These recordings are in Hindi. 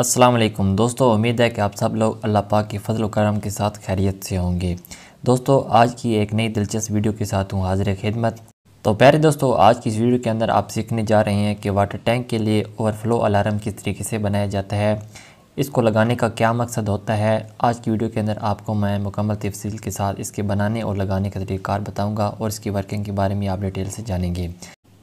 असलम दोस्तों उम्मीद है कि आप सब लोग अल्लाह पाक के फजल करम के साथ खैरियत से होंगे दोस्तों आज की एक नई दिलचस्प वीडियो के साथ हूँ हाजिर खिदमत तो प्यारे दोस्तों आज की इस वीडियो के अंदर आप सीखने जा रहे हैं कि वाटर टैंक के लिए ओवरफ्लो अलार्म किस तरीके से बनाया जाता है इसको लगाने का क्या मकसद होता है आज की वीडियो के अंदर आपको मैं मुकम्मल तफसील के साथ इसके बनाने और लगाने का तरीक़ार बताऊँगा और इसकी वर्किंग के बारे में आप डिटेल से जानेंगे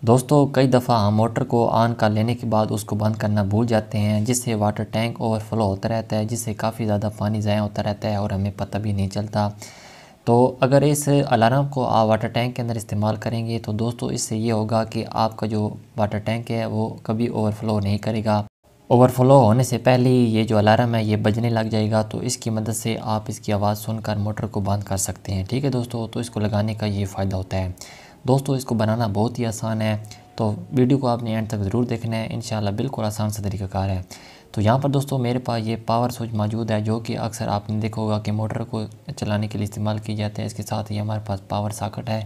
दोस्तों कई दफ़ा हम मोटर को ऑन कर लेने के बाद उसको बंद करना भूल जाते हैं जिससे वाटर टैंक ओवरफ्लो होता रहता है जिससे काफ़ी ज़्यादा पानी ज़ाया होता रहता है और हमें पता भी नहीं चलता तो अगर इस अलार्म को आप वाटर टैंक के अंदर इस्तेमाल करेंगे तो दोस्तों इससे ये होगा कि आपका जो वाटर टैंक है वो कभी ओवरफ्लो नहीं करेगा ओवरफ्लो होने से पहले ये जो अलार्म है ये बजने लग जाएगा तो इसकी मदद से आप इसकी आवाज़ सुनकर मोटर को बंद कर सकते हैं ठीक है दोस्तों तो इसको लगाने का ये फ़ायदा होता है दोस्तों इसको बनाना बहुत ही आसान है तो वीडियो को आपने एंड तक ज़रूर देखना है इन बिल्कुल आसान सा तरीकाकार है तो यहाँ पर दोस्तों मेरे पास ये पावर स्विच मौजूद है जो कि अक्सर आपने देखा होगा कि मोटर को चलाने के लिए इस्तेमाल किया जाता है इसके साथ ही हमारे पास पावर साकट है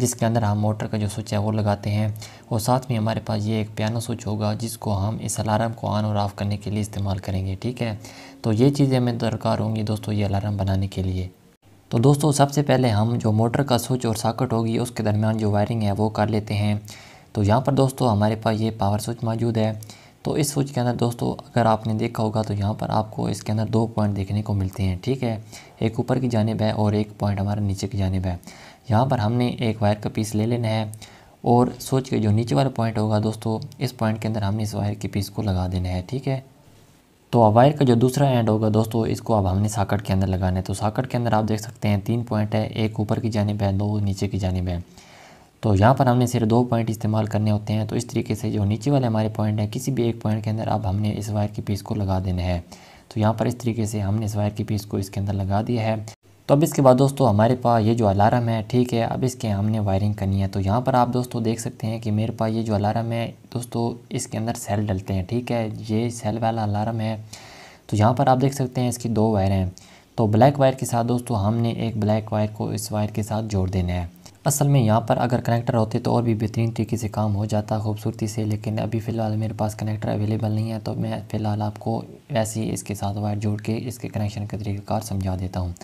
जिसके अंदर हम मोटर का जो स्विच है वो लगाते हैं और साथ में हमारे पास ये एक पियानो स्विच होगा जिसको हम इस अलार्म को ऑन और ऑफ़ करने के लिए इस्तेमाल करेंगे ठीक है तो ये चीज़ें हमें दरकार होंगी दोस्तों ये अलार्म बनाने के लिए तो दोस्तों सबसे पहले हम जो मोटर का स्विच और साकट होगी उसके दरमियान जो वायरिंग है वो कर लेते हैं तो यहाँ पर दोस्तों हमारे पास ये पावर स्विच मौजूद है तो इस स्विच के अंदर दोस्तों अगर आपने देखा होगा तो यहाँ पर आपको इसके अंदर दो पॉइंट देखने को मिलते हैं ठीक है एक ऊपर की जानब है और एक पॉइंट हमारे नीचे की जानब है यहाँ पर हमने एक वायर का पीस ले लेना है और स्विच के जो नीचे वाला पॉइंट होगा दोस्तों इस पॉइंट के अंदर हमने इस वायर के पीस को लगा देना है ठीक है तो वायर का जो दूसरा एंड होगा दोस्तों इसको अब हमने साकट के अंदर लगाना है तो साकट के अंदर आप देख सकते हैं तीन पॉइंट है एक ऊपर की जानब है दो नीचे की जानब है तो यहाँ पर हमने सिर्फ दो पॉइंट इस्तेमाल करने होते हैं तो इस तरीके से जो नीचे वाले हमारे पॉइंट हैं किसी भी एक पॉइंट के अंदर अब हमने इस वायर की पीस को लगा देना है तो यहाँ पर इस तरीके से हमने इस वायर की पीस को इसके अंदर लगा दिया है तो अब इसके बाद दोस्तों हमारे पास ये जो अलार्म है ठीक है अब इसके हमने वायरिंग करनी है तो यहाँ पर आप दोस्तों देख सकते हैं कि मेरे पास ये जो अलार्म है दोस्तों इसके अंदर सेल डलते हैं ठीक है ये सेल वाला अलार्म है तो यहाँ पर आप देख सकते हैं इसकी दो वायर हैं तो ब्लैक वायर के साथ दोस्तों हमने एक ब्लैक वायर को इस वायर के साथ जोड़ देना है असल में यहाँ पर अगर कनेक्टर होते तो और भी बेहतरीन तरीके से काम हो जाता खूबसूरती से लेकिन अभी फ़िलहाल मेरे पास कनेक्टर अवेलेबल नहीं है तो मैं फ़िलहाल आपको वैसे ही इसके साथ वायर जोड़ के इसके कनेक्शन का तरीकेकार समझा देता हूँ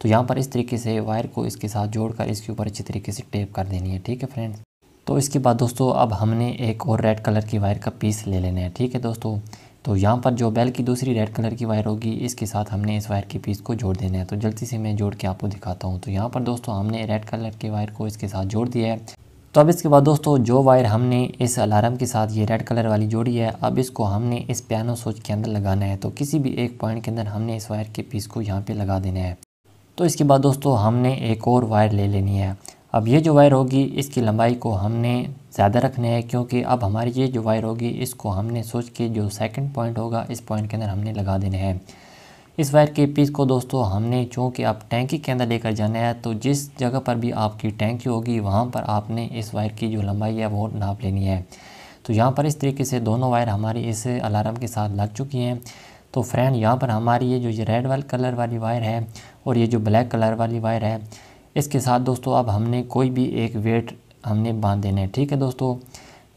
तो यहाँ पर इस तरीके से वायर को इसके साथ जोड़कर इसके ऊपर अच्छी तरीके से टेप कर देनी है ठीक है फ्रेंड्स तो इसके बाद दोस्तों अब हमने एक और रेड कलर की वायर का पीस ले लेना है ठीक है दोस्तों तो यहाँ पर जो बेल की दूसरी रेड कलर की वायर होगी इसके साथ हमने इस वायर के पीस को जोड़ देना है तो जल्दी से मैं जोड़ के आपको दिखाता हूँ तो यहाँ पर दोस्तों हमने रेड कलर की वायर को इसके साथ जोड़ दिया है तो अब इसके बाद दोस्तों जो वायर हमने इस अलार्म के साथ ये रेड कलर वाली जोड़ी है अब इसको हमने इस पियानो स्विच के अंदर लगाना है तो किसी भी एक पॉइंट के अंदर हमने इस वायर के पीस को यहाँ पे लगा देना है तो इसके बाद दोस्तों हमने एक और वायर ले लेनी है अब ये जो वायर होगी इसकी लंबाई को हमने ज़्यादा रखने है क्योंकि अब हमारी ये जो वायर होगी इसको हमने सोच के जो सेकंड पॉइंट होगा इस पॉइंट के अंदर हमने लगा देने हैं इस वायर के पीस को दोस्तों हमने चूँकि आप टैंकी के अंदर लेकर जाना है तो जिस जगह पर भी आपकी टैंकी होगी वहाँ पर आपने इस वायर की जो लंबाई है वो नाप लेनी है तो यहाँ पर इस तरीके से दोनों वायर हमारी इस अलार्म के साथ लग चुकी हैं तो फ्रेंड यहाँ पर हमारी ये जो ये रेड वाल कलर वाली वायर है और ये जो ब्लैक कलर वाली वायर है इसके साथ दोस्तों अब हमने कोई भी एक वेट हमने बांध देना है ठीक है दोस्तों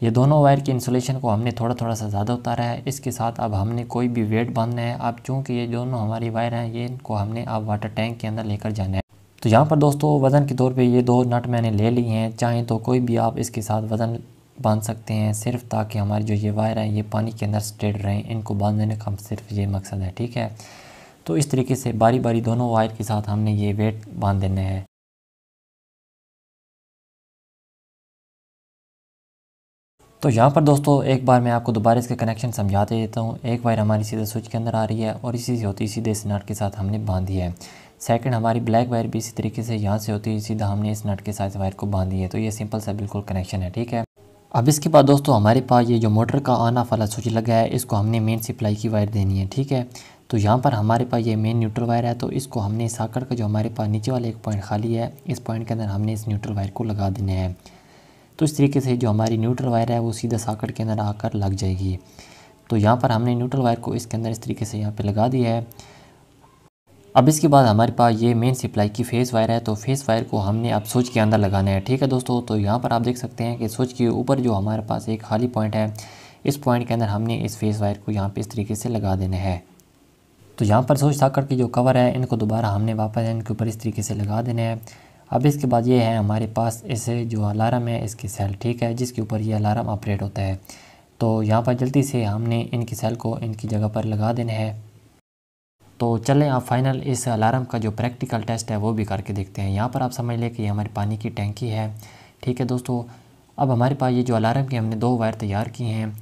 ये दोनों वायर की इंसुलेशन को हमने थोड़ा थोड़ा सा ज़्यादा उतारा है इसके साथ अब हमने कोई भी वेट बांधना है अब चूँकि ये दोनों हमारी वायर हैं ये इनको हमने अब वाटर टैंक के अंदर लेकर जाना है तो यहाँ पर दोस्तों वज़न के तौर पर ये दो नट मैंने ले ली हैं चाहें तो कोई भी आप इसके साथ वज़न बांध सकते हैं सिर्फ ताकि हमारी जो ये वायर हैं ये पानी के अंदर स्टेड रहें इनको बांध देने का सिर्फ ये मकसद है ठीक है तो इस तरीके से बारी बारी दोनों वायर के साथ हमने ये वेट बांध देने हैं तो यहाँ पर दोस्तों एक बार मैं आपको दोबारा इसके कनेक्शन समझा दे देता हूँ एक वायर हमारी सीधे स्विच के अंदर आ रही है और इसी से होती सीधे इस नट के साथ हमने बांधी है सेकंड हमारी ब्लैक वायर भी इसी तरीके से यहाँ से होती है सीधा हमने इस नट के साथ वायर को बांधी है तो ये सिंपल सा बिल्कुल कनेक्शन है ठीक है अब इसके बाद दोस्तों हमारे पास ये जो मोटर का आना वाला स्विच लगा है इसको हमने मेन सप्लाई की वायर देनी है ठीक है तो यहाँ पर हमारे पास ये मेन न्यूट्रल वायर है तो इसको हमने इस का जो हमारे पास नीचे वाला एक पॉइंट खाली है इस पॉइंट के अंदर हमने इस न्यूट्रल वायर को लगा देना है तो इस तरीके से जो हमारी न्यूट्रल वायर है वो सीधा साकड़ के अंदर आकर लग जाएगी तो यहाँ पर हमने न्यूट्रल वायर को इसके अंदर इस तरीके से यहाँ पर लगा दिया है अब इसके बाद हमारे पास ये मेन सप्लाई की फेस वायर है तो फेस वायर को हमने अब स्विच के अंदर लगाना है ठीक है दोस्तों तो यहाँ पर आप देख सकते हैं कि स्विच के ऊपर जो हमारे पास एक खाली पॉइंट है इस पॉइंट के अंदर हमने इस फेस वायर को यहाँ पे इस तरीके से लगा देना है तो यहाँ पर सोच था के जो कवर है इनको दोबारा हमने वापस इनके ऊपर इस तरीके से लगा देना है अब इसके बाद ये है हमारे पास इसे जो अलार्म है इसकी सेल ठीक है जिसके ऊपर ये अलार्म ऑपरेट होता है तो यहाँ पर जल्दी से हमने इनकी सेल को इनकी जगह पर लगा देना है तो चलें आप फाइनल इस अलार्म का जो प्रैक्टिकल टेस्ट है वो भी करके देखते हैं यहाँ पर आप समझ लें कि ये हमारे पानी की टैंकी है ठीक है दोस्तों अब हमारे पास ये जो अलार्म की हमने दो वायर तैयार की हैं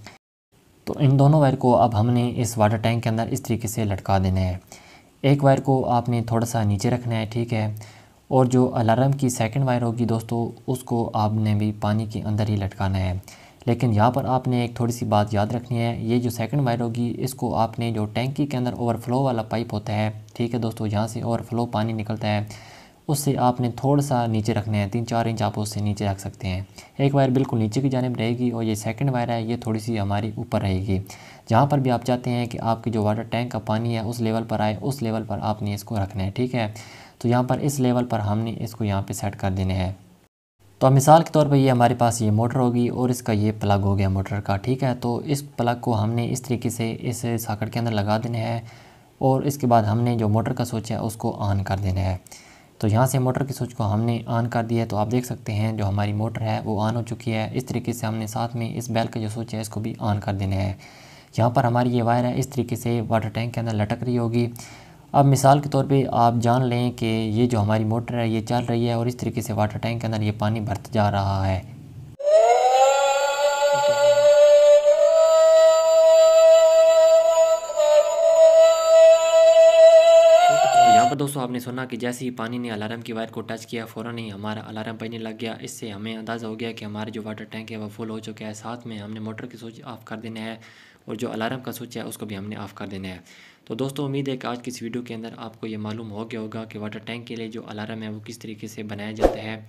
तो इन दोनों वायर को अब हमने इस वाटर टैंक के अंदर इस तरीके से लटका देना है एक वायर को आपने थोड़ा सा नीचे रखना है ठीक है और जो अलार्म की सेकंड वायर होगी दोस्तों उसको आपने भी पानी के अंदर ही लटकाना है लेकिन यहाँ पर आपने एक थोड़ी सी बात याद रखनी है ये जो सेकंड वायर होगी इसको आपने जो टैंकी के अंदर ओवरफ्लो वाला पाइप होता है ठीक है दोस्तों यहाँ से ओवरफ्लो पानी निकलता है उससे आपने थोड़ा सा नीचे रखना है तीन चार इंच आप उससे नीचे रख सकते हैं एक वायर बिल्कुल नीचे की जानब रहेगी और ये सेकंड वायर है ये थोड़ी सी हमारी ऊपर रहेगी जहाँ पर भी आप चाहते हैं कि आपके जो वाटर टैंक का पानी है उस लेवल पर आए उस लेवल पर आपने इसको रखना है ठीक है तो यहाँ पर इस लेवल पर हमने इसको यहाँ पर सेट कर देना है तो मिसाल के तौर पर ये हमारे पास ये मोटर होगी और इसका ये प्लग हो गया मोटर का ठीक है तो इस प्लग को हमने इस तरीके से इस साकड़ के अंदर लगा देना है और इसके बाद हमने जो मोटर का स्विच है उसको ऑन कर देना है तो यहाँ से मोटर की स्विच को हमने ऑन कर दिया है तो आप देख सकते हैं जो हमारी मोटर है वो ऑन हो चुकी है इस तरीके से हमने साथ में इस बैल का जो स्विच है इसको भी ऑन कर देना है यहाँ पर हमारी ये वायर है इस तरीके से वाटर टैंक के अंदर लटक रही होगी अब मिसाल के तौर पे आप जान लें कि ये जो हमारी मोटर है ये चल रही है और इस तरीके से वाटर टैंक के अंदर ये पानी भरता जा रहा है दोस्तों आपने सुना कि जैसे ही पानी ने अलार्म की वायर को टच किया फ़ौरन ही हमारा अलार्म बजने लग गया इससे हमें अंदाज़ा हो गया कि हमारा जो वाटर टैंक है वह फुल हो चुका है साथ में हमने मोटर की स्विच ऑफ़ कर देना है और जो अलार्म का स्विच है उसको भी हमने ऑफ़ कर देना है तो दोस्तों उम्मीद है कि आज की इस वीडियो के अंदर आपको ये मालूम हो गया होगा कि वाटर टैंक के लिए जो अलार्म है वो किस तरीके से बनाया जाता है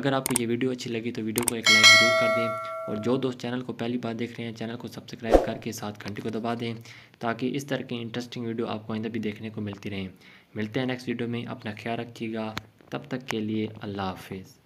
अगर आपको ये वीडियो अच्छी लगी तो वीडियो को एक लाइक ज़रूर कर दें और जो दोस्त चैनल को पहली बार देख रहे हैं चैनल को सब्सक्राइब करके साथ घंटे को दबा दें ताकि इस तरह की इंटरेस्टिंग वीडियो आपको आइंदा भी देखने को मिलती रहें मिलते हैं नेक्स्ट वीडियो में अपना ख्याल रखिएगा तब तक के लिए अल्लाह हाफिज़